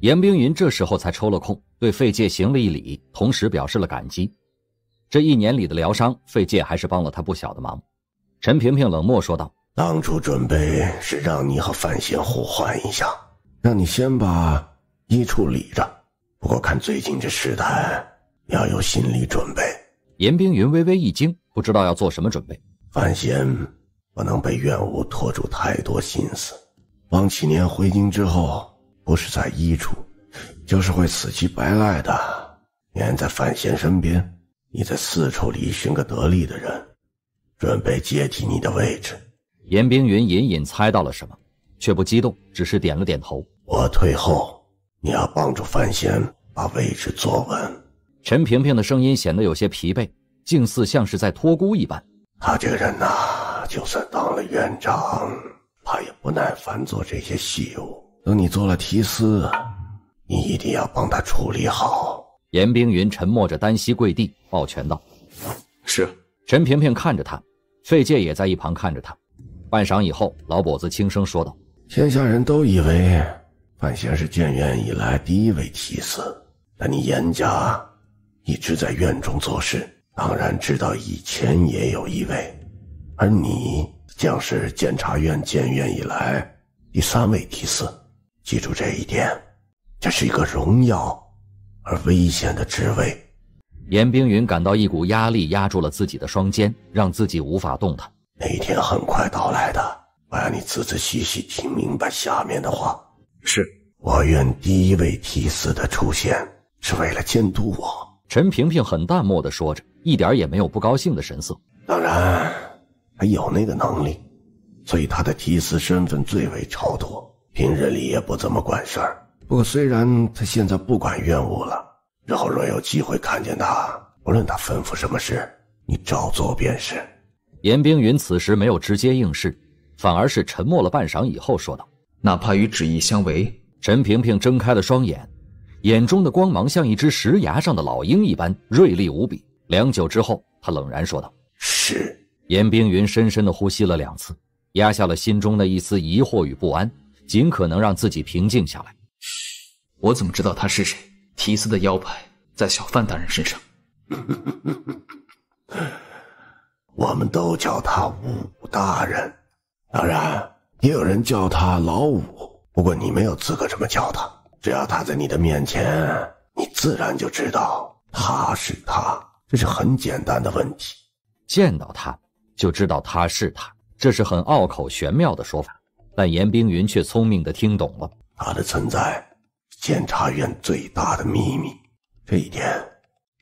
严冰云这时候才抽了空，对费介行了一礼，同时表示了感激。这一年里的疗伤，费介还是帮了他不小的忙。陈萍萍冷漠说道：“当初准备是让你和范闲互换一下，让你先把医处理着。不过看最近这事态，要有心理准备。”严冰云微微一惊，不知道要做什么准备。范闲不能被怨物拖住太多心思。王启年回京之后。不是在一处，就是会死乞白赖的粘在范闲身边。你在四处里寻个得力的人，准备接替你的位置。严冰云隐隐猜到了什么，却不激动，只是点了点头。我退后，你要帮助范闲把位置坐稳。陈萍萍的声音显得有些疲惫，竟似像是在托孤一般。他这个人呐，就算当了院长，他也不耐烦做这些细务。等你做了提司，你一定要帮他处理好。严冰云沉默着，单膝跪地，抱拳道：“是。”陈萍萍看着他，费介也在一旁看着他。半晌以后，老跛子轻声说道：“天下人都以为范闲是建院以来第一位提司，但你严家一直在院中做事，当然知道以前也有一位。而你将是监察院建院以来第三位提司。”记住这一点，这是一个荣耀而危险的职位。严冰云感到一股压力压住了自己的双肩，让自己无法动弹。那一天很快到来的，我要你仔仔细细听明白下面的话。是我愿第一位提司的出现是为了监督我。陈萍萍很淡漠的说着，一点也没有不高兴的神色。当然，他有那个能力，所以他的提司身份最为超脱。平日里也不怎么管事儿。不过，虽然他现在不管院务了，日后若有机会看见他，无论他吩咐什么事，你照做便是。严冰云此时没有直接应是，反而是沉默了半晌以后说道：“哪怕与旨意相违。”陈萍萍睁开了双眼，眼中的光芒像一只石崖上的老鹰一般锐利无比。良久之后，他冷然说道：“是。”严冰云深深的呼吸了两次，压下了心中那一丝疑惑与不安。尽可能让自己平静下来。我怎么知道他是谁？提斯的腰牌在小范大人身上。我们都叫他武大人，当然也有人叫他老五。不过你没有资格这么叫他。只要他在你的面前，你自然就知道他是他。这是很简单的问题。见到他，就知道他是他。这是很拗口玄妙的说法。但严冰云却聪明的听懂了他的存在，监察院最大的秘密，这一点，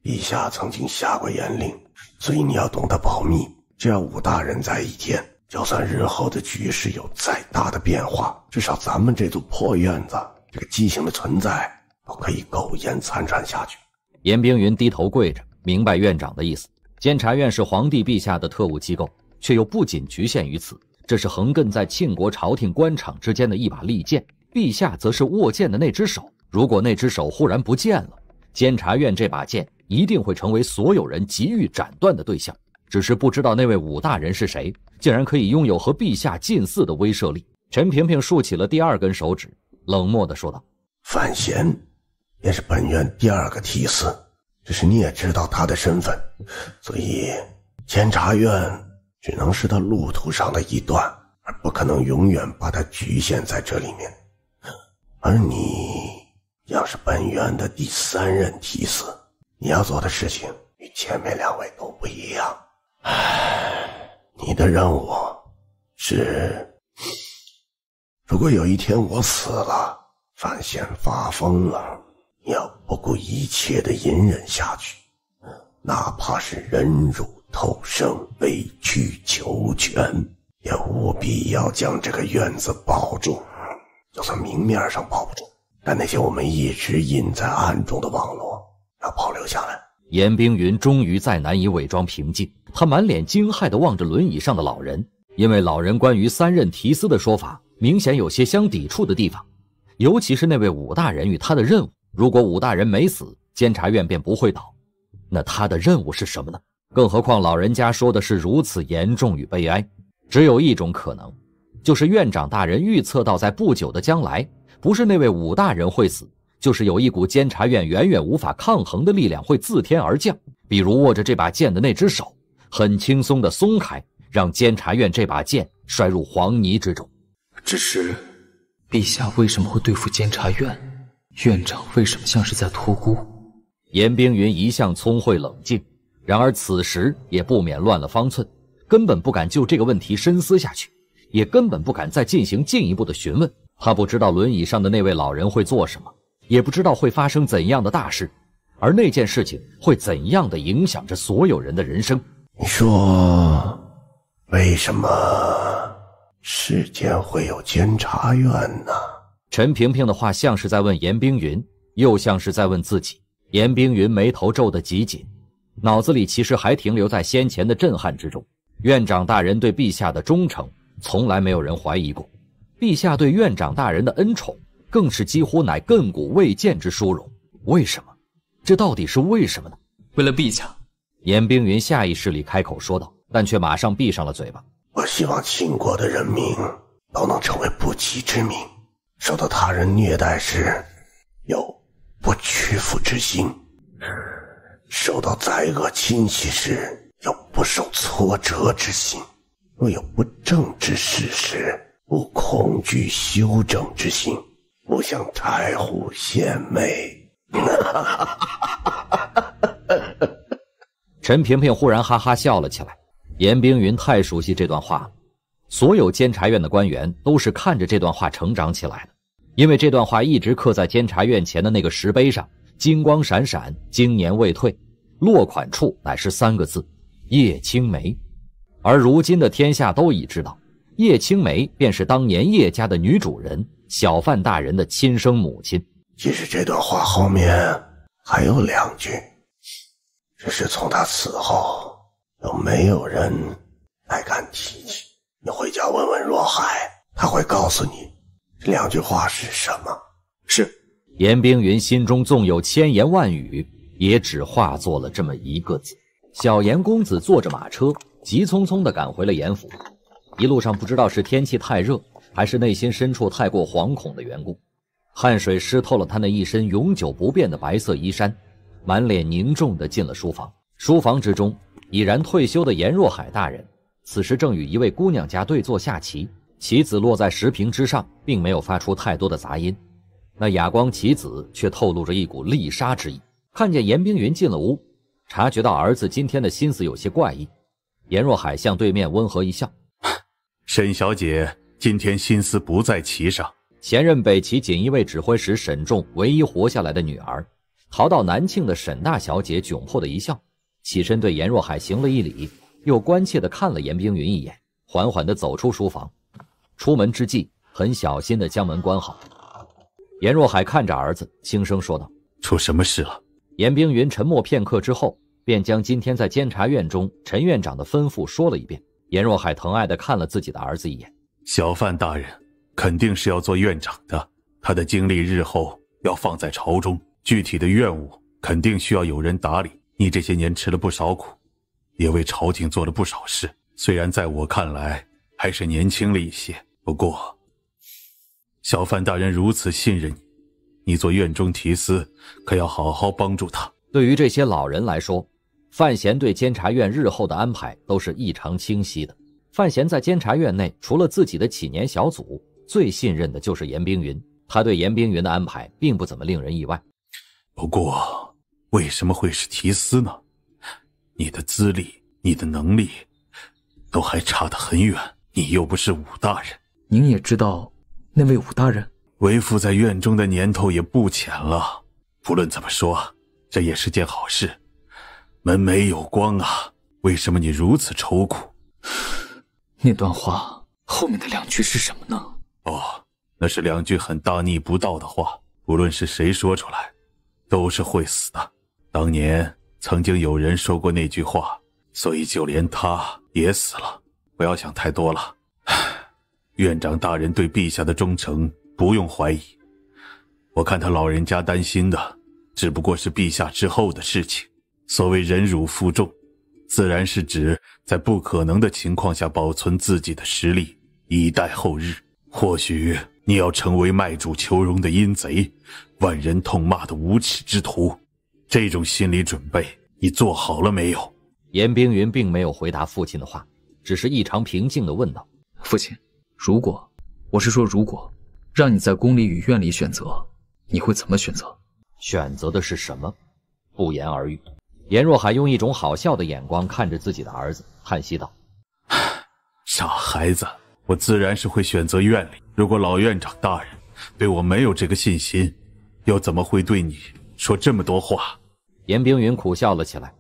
陛下曾经下过严令，所以你要懂得保密。只要武大人在一天，就算日后的局势有再大的变化，至少咱们这座破院子这个畸形的存在都可以苟延残喘下去。严冰云低头跪着，明白院长的意思。监察院是皇帝陛下的特务机构，却又不仅局限于此。这是横亘在庆国朝廷官场之间的一把利剑，陛下则是握剑的那只手。如果那只手忽然不见了，监察院这把剑一定会成为所有人急于斩断的对象。只是不知道那位武大人是谁，竟然可以拥有和陛下近似的威慑力。陈萍萍竖起了第二根手指，冷漠地说道：“范闲，也是本院第二个提司。只是你也知道他的身份，所以监察院。”只能是他路途上的一段，而不可能永远把他局限在这里面。而你，要是本院的第三任替死，你要做的事情与前面两位都不一样。唉，你的任务是：如果有一天我死了，范闲发疯了，你要不顾一切的隐忍下去，哪怕是忍辱。偷生委曲求全，也务必要将这个院子保住。就算明面上保不住，但那些我们一直隐在暗中的网络要保留下来。严冰云终于再难以伪装平静，他满脸惊骇的望着轮椅上的老人，因为老人关于三任提司的说法明显有些相抵触的地方，尤其是那位武大人与他的任务。如果武大人没死，监察院便不会倒，那他的任务是什么呢？更何况老人家说的是如此严重与悲哀，只有一种可能，就是院长大人预测到在不久的将来，不是那位武大人会死，就是有一股监察院远远无法抗衡的力量会自天而降，比如握着这把剑的那只手，很轻松的松开，让监察院这把剑摔入黄泥之中。只是，陛下为什么会对付监察院？院长为什么像是在托孤？严冰云一向聪慧冷静。然而此时也不免乱了方寸，根本不敢就这个问题深思下去，也根本不敢再进行进一步的询问。他不知道轮椅上的那位老人会做什么，也不知道会发生怎样的大事，而那件事情会怎样的影响着所有人的人生？你说，为什么世间会有监察院呢？陈萍萍的话像是在问严冰云，又像是在问自己。严冰云眉头皱得极紧。脑子里其实还停留在先前的震撼之中。院长大人对陛下的忠诚，从来没有人怀疑过；陛下对院长大人的恩宠，更是几乎乃亘古未见之殊荣。为什么？这到底是为什么呢？为了陛下，严冰云下意识里开口说道，但却马上闭上了嘴巴。我希望秦国的人民都能成为不屈之民，受到他人虐待时有不屈服之心。受到灾厄侵袭时，有不受挫折之心；若有不正之事时，无恐惧修正之心，不向太虎献媚。陈萍萍忽然哈哈笑了起来。严冰云太熟悉这段话了，所有监察院的官员都是看着这段话成长起来的，因为这段话一直刻在监察院前的那个石碑上。金光闪闪，经年未退。落款处乃是三个字：叶青梅。而如今的天下都已知道，叶青梅便是当年叶家的女主人，小范大人的亲生母亲。其实这段话后面还有两句，只是从他死后，都没有人来敢提起。你回家问问若海，他会告诉你两句话是什么。是。严冰云心中纵有千言万语，也只化作了这么一个字。小严公子坐着马车，急匆匆地赶回了严府。一路上不知道是天气太热，还是内心深处太过惶恐的缘故，汗水湿透了他那一身永久不变的白色衣衫，满脸凝重地进了书房。书房之中，已然退休的严若海大人此时正与一位姑娘家对坐下棋，棋子落在石屏之上，并没有发出太多的杂音。那哑光棋子却透露着一股利杀之意。看见严冰云进了屋，察觉到儿子今天的心思有些怪异，严若海向对面温和一笑：“沈小姐今天心思不在棋上。”前任北齐锦衣卫指挥使沈仲唯一活下来的女儿，逃到南庆的沈大小姐窘迫的一笑，起身对严若海行了一礼，又关切地看了严冰云一眼，缓缓地走出书房。出门之际，很小心地将门关好。严若海看着儿子，轻声说道：“出什么事了？”严冰云沉默片刻之后，便将今天在监察院中陈院长的吩咐说了一遍。严若海疼爱地看了自己的儿子一眼：“小范大人肯定是要做院长的，他的精力日后要放在朝中，具体的院务肯定需要有人打理。你这些年吃了不少苦，也为朝廷做了不少事。虽然在我看来还是年轻了一些，不过……”小范大人如此信任你，你做院中提司，可要好好帮助他。对于这些老人来说，范闲对监察院日后的安排都是异常清晰的。范闲在监察院内，除了自己的起年小组，最信任的就是严冰云。他对严冰云的安排并不怎么令人意外。不过，为什么会是提司呢？你的资历，你的能力，都还差得很远。你又不是武大人，您也知道。那位武大人，为父在院中的年头也不浅了。不论怎么说，这也是件好事。门没有光啊，为什么你如此愁苦？那段话后面的两句是什么呢？哦，那是两句很大逆不道的话，无论是谁说出来，都是会死的。当年曾经有人说过那句话，所以就连他也死了。不要想太多了。院长大人对陛下的忠诚不用怀疑，我看他老人家担心的只不过是陛下之后的事情。所谓忍辱负重，自然是指在不可能的情况下保存自己的实力，以待后日。或许你要成为卖主求荣的阴贼，万人痛骂的无耻之徒，这种心理准备你做好了没有？严冰云并没有回答父亲的话，只是异常平静地问道：“父亲。”如果，我是说如果，让你在宫里与院里选择，你会怎么选择？选择的是什么？不言而喻。颜若海用一种好笑的眼光看着自己的儿子，叹息道：“傻孩子，我自然是会选择院里。如果老院长大人对我没有这个信心，又怎么会对你说这么多话？”严冰云苦笑了起来，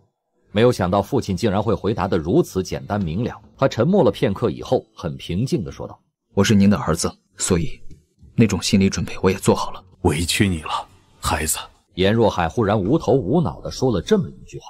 没有想到父亲竟然会回答得如此简单明了。他沉默了片刻以后，很平静地说道。我是您的儿子，所以那种心理准备我也做好了。委屈你了，孩子。严若海忽然无头无脑地说了这么一句话。